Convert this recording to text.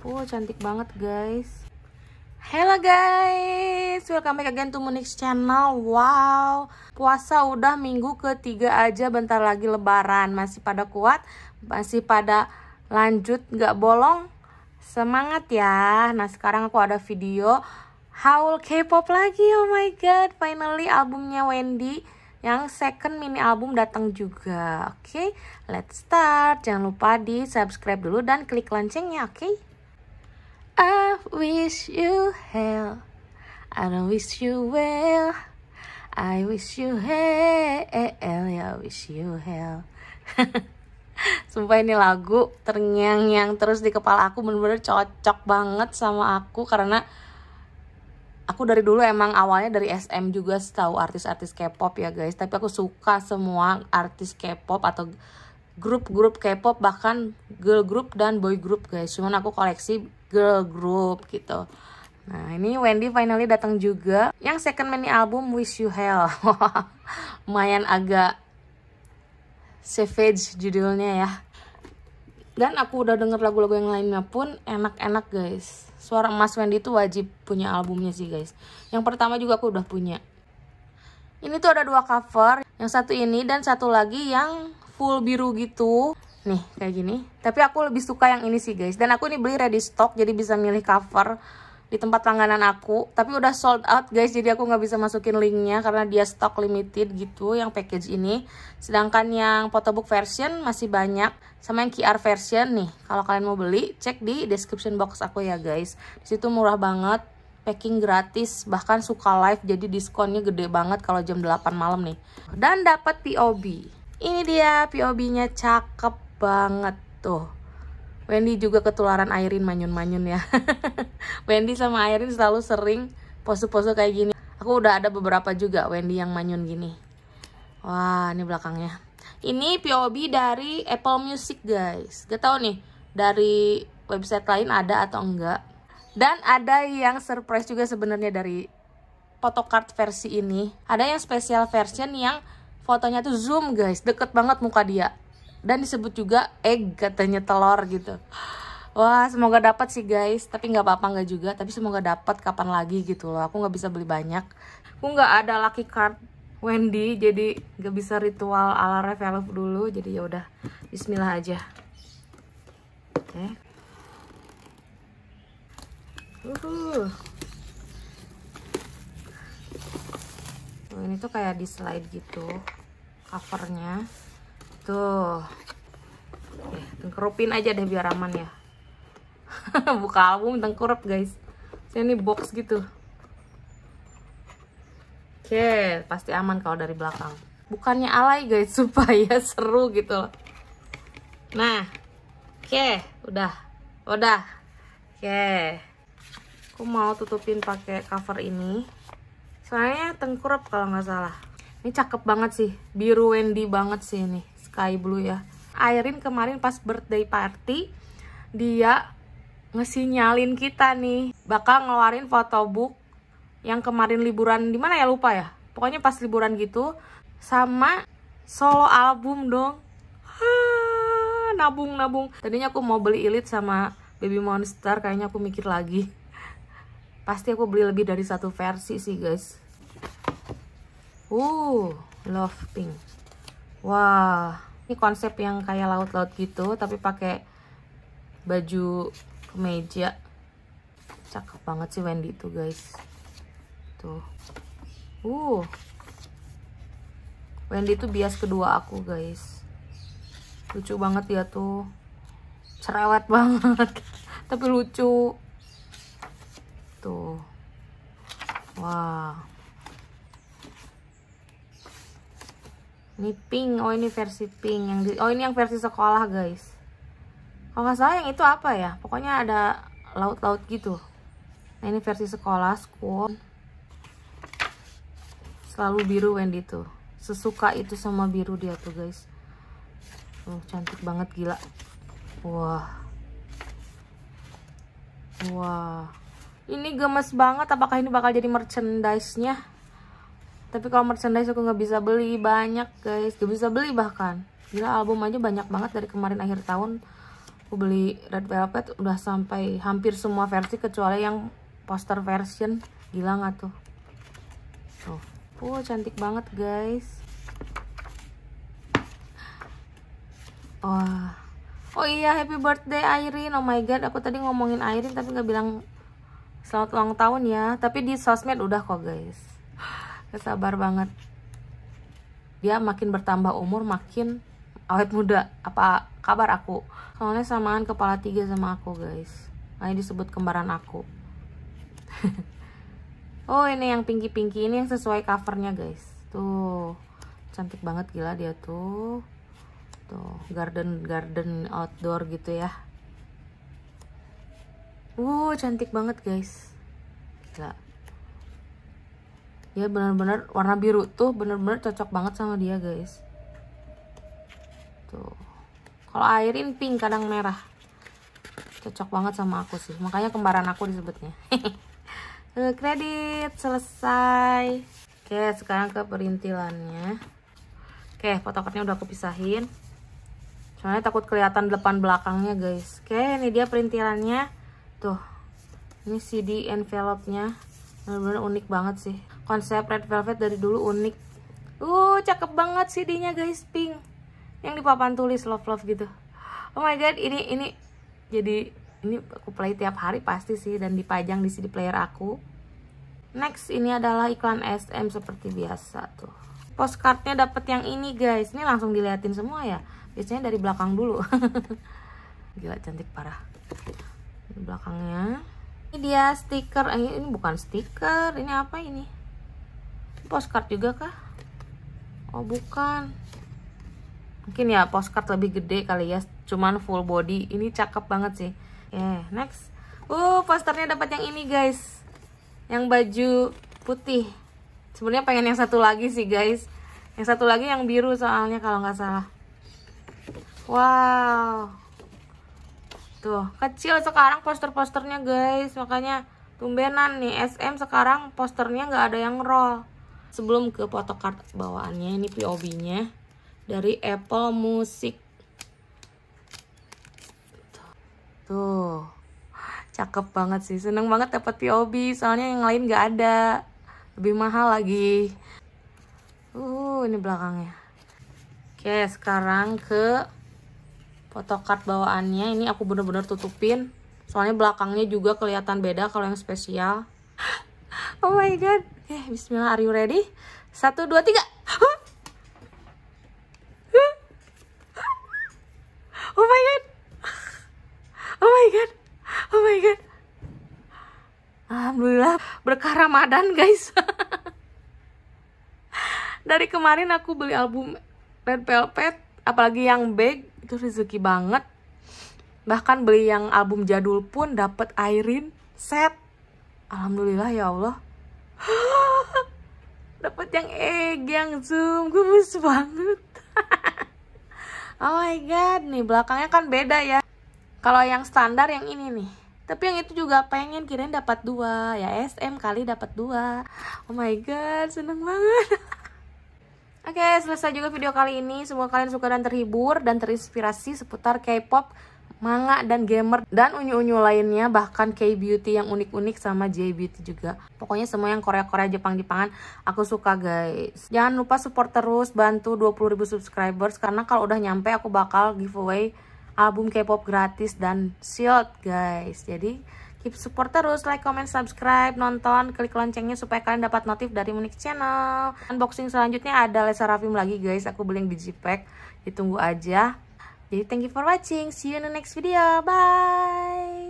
Wow, cantik banget guys. Hello guys, welcome back again to Monix channel Wow, puasa udah minggu ketiga aja bentar lagi lebaran Masih pada kuat, masih pada lanjut, gak bolong Semangat ya Nah sekarang aku ada video haul K-pop lagi Oh my god, finally albumnya Wendy yang second mini album datang juga Oke, okay? let's start Jangan lupa di subscribe dulu dan klik loncengnya Oke okay? I wish you hell. I don't wish you well. I wish you hell. I wish you hell. Sumpah ini lagu ternyang-nyang terus di kepala aku bener-bener cocok banget sama aku karena aku dari dulu emang awalnya dari SM juga tahu artis-artis K-pop ya guys tapi aku suka semua artis K-pop atau grup-grup K-pop bahkan girl group dan boy group guys cuman aku koleksi girl group gitu Nah ini Wendy finally datang juga Yang second mini album Wish You Hell Lumayan agak Savage judulnya ya Dan aku udah denger lagu-lagu yang lainnya pun Enak-enak guys Suara emas Wendy itu wajib punya albumnya sih guys Yang pertama juga aku udah punya Ini tuh ada dua cover Yang satu ini dan satu lagi yang full biru gitu nih kayak gini tapi aku lebih suka yang ini sih guys dan aku ini beli ready stock jadi bisa milih cover di tempat langganan aku tapi udah sold out guys jadi aku nggak bisa masukin linknya karena dia stock limited gitu yang package ini sedangkan yang photobook version masih banyak sama yang QR version nih kalau kalian mau beli cek di description box aku ya guys disitu murah banget packing gratis bahkan suka live jadi diskonnya gede banget kalau jam 8 malam nih dan dapat POB ini dia POB-nya cakep banget tuh. Wendy juga ketularan Airin manyun-manyun ya. Wendy sama Airin selalu sering pose-pose kayak gini. Aku udah ada beberapa juga Wendy yang manyun gini. Wah, ini belakangnya. Ini POB dari Apple Music, guys. Gak tau nih, dari website lain ada atau enggak. Dan ada yang surprise juga sebenarnya dari photocard versi ini. Ada yang special version yang fotonya tuh zoom guys deket banget muka dia dan disebut juga egg katanya telur gitu wah semoga dapat sih guys tapi nggak apa-apa nggak juga tapi semoga dapat kapan lagi gitu loh aku nggak bisa beli banyak aku nggak ada lucky card Wendy jadi nggak bisa ritual ala revelof dulu jadi ya udah Bismillah aja oke okay. uhuh. tuh gitu. ini tuh kayak di slide gitu covernya tuh Eh, tengkerupin aja deh biar aman ya buka album tengkurup guys Saya ini box gitu oke pasti aman kalau dari belakang bukannya alay guys supaya seru gitu loh nah oke udah udah oke aku mau tutupin pakai cover ini soalnya tengkurap kalau nggak salah ini cakep banget sih biru Wendy banget sih ini sky blue ya Airin kemarin pas birthday party dia ngesinyalin kita nih bakal ngeluarin book yang kemarin liburan di mana ya lupa ya pokoknya pas liburan gitu sama solo album dong ah, nabung nabung tadinya aku mau beli elite sama baby monster kayaknya aku mikir lagi pasti aku beli lebih dari satu versi sih guys uh love pink wah ini konsep yang kayak laut-laut gitu tapi pakai baju kemeja cakep banget sih Wendy itu guys tuh uh Wendy itu bias kedua aku guys lucu banget dia tuh cerewet banget tapi lucu tuh gitu. wah ini pink oh ini versi pink yang di, oh ini yang versi sekolah guys kalau nggak salah yang itu apa ya pokoknya ada laut-laut gitu nah ini versi sekolah school selalu biru Wendy tuh sesuka itu sama biru dia tuh guys oh, cantik banget gila wah wah ini gemes banget. Apakah ini bakal jadi merchandise-nya? Tapi kalau merchandise aku nggak bisa beli banyak guys. Gak bisa beli bahkan. Gila album aja banyak banget dari kemarin akhir tahun. Aku beli Red Velvet udah sampai hampir semua versi kecuali yang poster version. Gila nggak tuh? Tuh. Wow, cantik banget guys. Wah. Oh. iya, happy birthday Irene. Oh my god, aku tadi ngomongin Irene tapi nggak bilang Selamat ulang tahun ya. Tapi di sosmed udah kok guys. Kesabar banget. Dia makin bertambah umur makin awet muda. Apa kabar aku? Soalnya samaan kepala tiga sama aku guys. Makanya disebut kembaran aku. oh ini yang pinky-pinky ini yang sesuai covernya guys. Tuh cantik banget gila dia tuh. Tuh garden garden outdoor gitu ya wow cantik banget guys gila Ya benar-benar warna biru tuh benar-benar cocok banget sama dia guys tuh kalau airin pink kadang merah cocok banget sama aku sih makanya kembaran aku disebutnya eh, kredit selesai oke sekarang ke perintilannya oke fotokartnya udah aku pisahin soalnya takut kelihatan depan belakangnya guys oke ini dia perintilannya tuh ini CD envelope-nya benar-benar unik banget sih konsep red velvet dari dulu unik uh cakep banget CD-nya guys pink yang di papan tulis love love gitu oh my god ini ini jadi ini aku play tiap hari pasti sih dan dipajang di CD player aku next ini adalah iklan SM seperti biasa tuh postcardnya dapet yang ini guys ini langsung diliatin semua ya biasanya dari belakang dulu gila cantik parah di belakangnya ini dia stiker eh, ini bukan stiker ini apa ini postcard juga kah oh bukan mungkin ya postcard lebih gede kali ya cuman full body ini cakep banget sih yeah, next uh posternya dapat yang ini guys yang baju putih sebenarnya pengen yang satu lagi sih guys yang satu lagi yang biru soalnya kalau nggak salah wow Tuh, kecil sekarang poster-posternya guys. Makanya tumbenan nih SM sekarang posternya nggak ada yang roll. Sebelum ke photocard bawaannya, ini POB-nya dari Apple Music. Tuh. Cakep banget sih. Seneng banget dapat POB, soalnya yang lain nggak ada. Lebih mahal lagi. Uh, ini belakangnya. Oke, sekarang ke photocard bawaannya ini aku bener-bener tutupin soalnya belakangnya juga kelihatan beda kalau yang spesial oh my god oke eh, bismillah are you ready? satu, dua, tiga oh my god oh my god oh my god Alhamdulillah berkah Ramadan guys dari kemarin aku beli album Red Velvet apalagi yang big itu rezeki banget bahkan beli yang album jadul pun dapat Airin set alhamdulillah ya Allah dapat yang egg yang zoom gemes banget oh my god nih belakangnya kan beda ya kalau yang standar yang ini nih tapi yang itu juga pengen kirain dapat dua ya SM kali dapat dua oh my god seneng banget Oke, okay, selesai juga video kali ini. Semoga kalian suka dan terhibur dan terinspirasi seputar K-pop, manga, dan gamer, dan unyu-unyu lainnya, bahkan K-beauty yang unik-unik sama J-beauty juga. Pokoknya semua yang Korea-Korea, Jepang-Jepangan, aku suka guys. Jangan lupa support terus, bantu 20.000 subscribers, karena kalau udah nyampe aku bakal giveaway album K-pop gratis dan shield guys. Jadi, Keep support terus, like, comment, subscribe, nonton, klik loncengnya supaya kalian dapat notif dari Munich Channel. Unboxing selanjutnya ada Lesa Rafim lagi guys, aku beli yang pack, Ditunggu aja. Jadi thank you for watching, see you in the next video, bye!